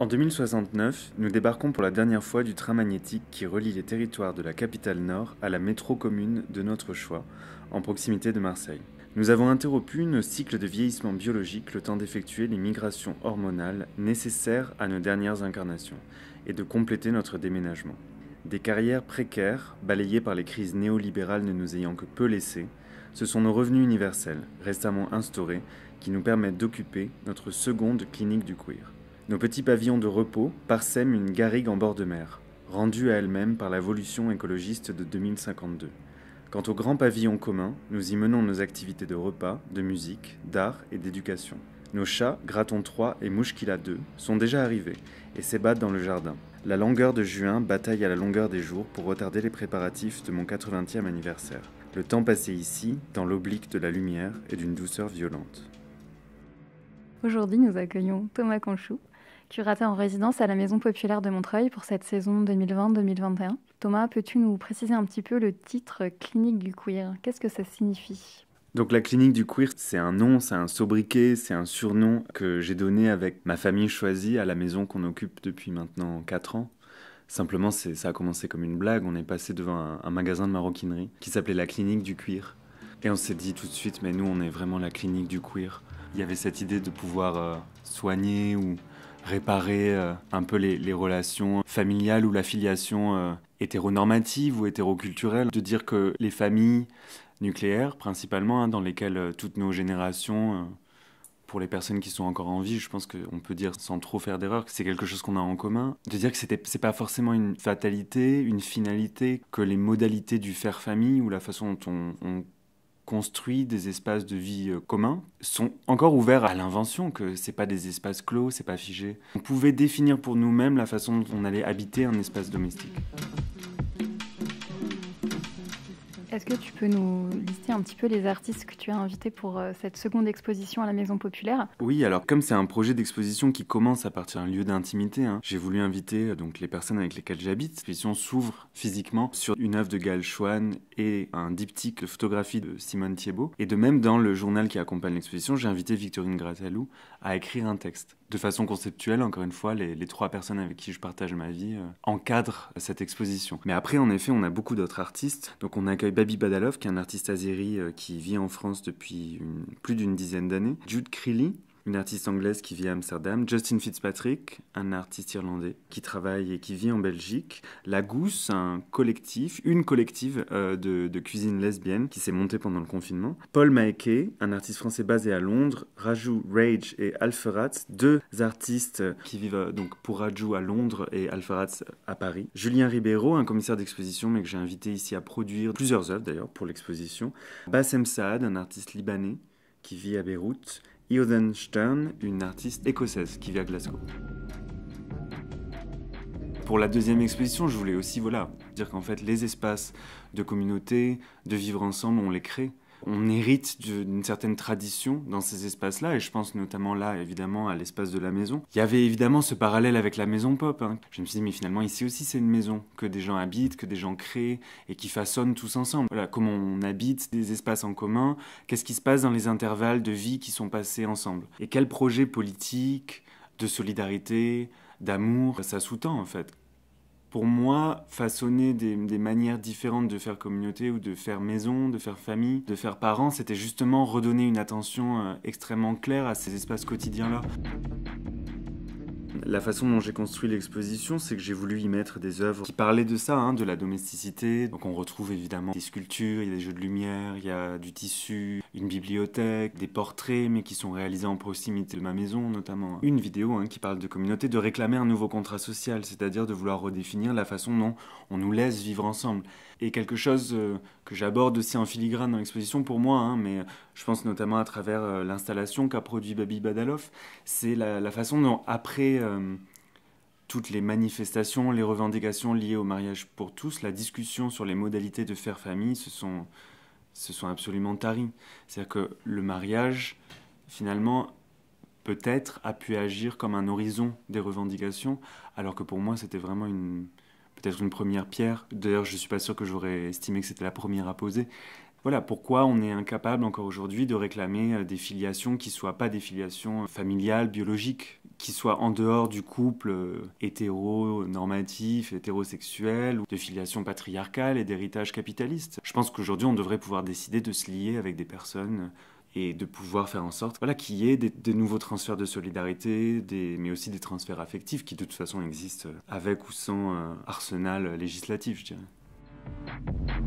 En 2069, nous débarquons pour la dernière fois du train magnétique qui relie les territoires de la capitale nord à la métro commune de notre choix, en proximité de Marseille. Nous avons interrompu nos cycles de vieillissement biologique le temps d'effectuer les migrations hormonales nécessaires à nos dernières incarnations et de compléter notre déménagement. Des carrières précaires, balayées par les crises néolibérales ne nous ayant que peu laissées, ce sont nos revenus universels, récemment instaurés, qui nous permettent d'occuper notre seconde clinique du queer. Nos petits pavillons de repos parsèment une garrigue en bord de mer, rendue à elle-même par la écologiste de 2052. Quant aux grands pavillons communs, nous y menons nos activités de repas, de musique, d'art et d'éducation. Nos chats, Graton 3 et Mouchkila 2, sont déjà arrivés et s'ébattent dans le jardin. La longueur de juin bataille à la longueur des jours pour retarder les préparatifs de mon 80e anniversaire. Le temps passé ici, dans l'oblique de la lumière, et d'une douceur violente. Aujourd'hui, nous accueillons Thomas Conchou, tu raté en résidence à la Maison Populaire de Montreuil pour cette saison 2020-2021. Thomas, peux-tu nous préciser un petit peu le titre clinique du queer Qu'est-ce que ça signifie donc la clinique du queer, c'est un nom, c'est un sobriquet, c'est un surnom que j'ai donné avec ma famille choisie à la maison qu'on occupe depuis maintenant 4 ans. Simplement, ça a commencé comme une blague, on est passé devant un, magasin de maroquinerie qui s'appelait la clinique du queer. Et on s'est dit tout de suite, mais nous, on est vraiment la clinique du queer. Il y avait cette idée de pouvoir euh, soigner ou réparer euh, un peu les, relations familiales ou la filiation euh, hétéronormative ou hétéroculturelle, de dire que les familles nucléaires, principalement, hein, dans lesquelles euh, toutes nos générations pour les personnes qui sont encore en vie, je pense qu'on peut dire sans trop faire d'erreur que c'est quelque chose qu'on a en commun. De dire que c'est pas forcément une fatalité, une finalité, que les modalités du faire famille ou la façon dont on construit des espaces de vie euh, communs sont encore ouverts à l'invention, que n'est pas des espaces clos, c'est pas figé. On pouvait définir pour nous-mêmes la façon dont on allait habiter un espace domestique. Est-ce que tu peux nous lister un petit peu les artistes que tu as invités pour euh, cette seconde exposition à la Maison Populaire Oui, alors comme c'est un projet d'exposition qui commence à partir d'un lieu d'intimité, hein, j'ai voulu inviter euh, donc les personnes avec lesquelles j'habite. L'exposition s'ouvre physiquement sur une œuvre de Gaël Schwann et un diptyque de photographie de Simone Thiebaud. Et de même, dans le journal qui accompagne l'exposition, j'ai invité Victorine Gratalou à écrire un texte. De façon conceptuelle, encore une fois, les, trois personnes avec qui je partage ma vie euh, encadrent cette exposition. Mais après, en effet, on a beaucoup d'autres artistes, donc on accueille Babi Badalov, qui est un artiste azéri euh, qui vit en France depuis plus d'une dizaine d'années, Jude Creeley, une artiste anglaise qui vit à Amsterdam, Justin Fitzpatrick, un artiste irlandais qui travaille et qui vit en Belgique, La Gousse, un collectif, une collective euh, de, cuisine lesbienne qui s'est montée pendant le confinement, Paul Maeke, un artiste français basé à Londres, Raju Rage et Alferat, deux artistes qui vivent euh, donc pour Raju à Londres et Alferat à Paris, Julien Ribeiro, un commissaire d'exposition mais que j'ai invité ici à produire plusieurs œuvres d'ailleurs pour l'exposition, Bassem Saad, un artiste libanais qui vit à Beyrouth, Judan Stern, une artiste écossaise qui vit à Glasgow. Pour la deuxième exposition, je voulais aussi voilà, dire qu'en fait les espaces de communauté, de vivre ensemble, on les crée on hérite d'une certaine tradition dans ces espaces-là, et je pense notamment là, évidemment, à l'espace de la maison. Il y avait évidemment ce parallèle avec la maison pop. Hein. Je me suis dit, mais finalement, ici aussi, c'est une maison que des gens habitent, que des gens créent, et qui façonnent tous ensemble. Voilà, comment on habite des espaces en commun, qu'est-ce qui se passe dans les intervalles de vie qui sont passés ensemble, et quel projet politique de solidarité, d'amour, ça sous-tend en fait pour moi, façonner des, manières différentes de faire communauté ou de faire maison, de faire famille, de faire parents, c'était justement redonner une attention euh, extrêmement claire à ces espaces quotidiens-là. La façon dont j'ai construit l'exposition, c'est que j'ai voulu y mettre des œuvres qui parlaient de ça, hein, de la domesticité. Donc on retrouve évidemment des sculptures, il y a des jeux de lumière, il y a du tissu, une bibliothèque, des portraits, mais qui sont réalisés en proximité de ma maison notamment. Une vidéo hein, qui parle de communauté, de réclamer un nouveau contrat social, c'est-à-dire de vouloir redéfinir la façon dont on nous laisse vivre ensemble. Et quelque chose euh, que j'aborde aussi en filigrane dans l'exposition pour moi, hein, mais euh, je pense notamment à travers euh, l'installation qu'a produit Baby Badaloff, c'est la, façon dont après... Euh, toutes les manifestations, les revendications liées au mariage pour tous, la discussion sur les modalités de faire famille se sont, sont absolument taries. C'est-à-dire que le mariage, finalement, peut-être a pu agir comme un horizon des revendications, alors que pour moi, c'était vraiment peut-être une première pierre. D'ailleurs, je ne suis pas sûr que j'aurais estimé que c'était la première à poser, voilà pourquoi on est incapable encore aujourd'hui de réclamer euh, des filiations qui ne soient pas des filiations euh, familiales, biologiques, qui soient en dehors du couple euh, hétéro-normatif, hétérosexuel, ou de filiation patriarcales et d'héritage capitaliste. Je pense qu'aujourd'hui on devrait pouvoir décider de se lier avec des personnes et de pouvoir faire en sorte voilà, qu'il y ait des, nouveaux transferts de solidarité, mais aussi des transferts affectifs qui de toute façon existent avec ou sans arsenal législatif, je dirais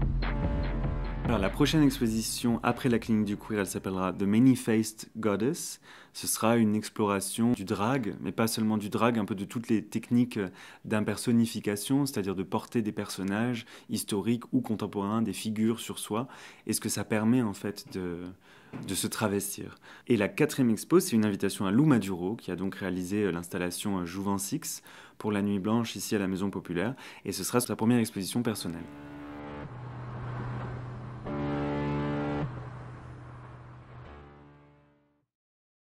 la prochaine exposition après la clinique du queer, elle s'appellera The Many-Faced Goddess. Ce sera une exploration du drag, mais pas seulement du drag, un peu de toutes les techniques d'impersonification, c'est-à-dire de porter des personnages historiques ou contemporains, des figures sur soi, et ce que ça permet en fait de, se travestir. Et la quatrième expo, c'est une invitation à Lou Maduro, qui a donc réalisé euh, l'installation euh, Jouvent Six pour la Nuit Blanche ici à la Maison Populaire, et ce sera sa première exposition personnelle.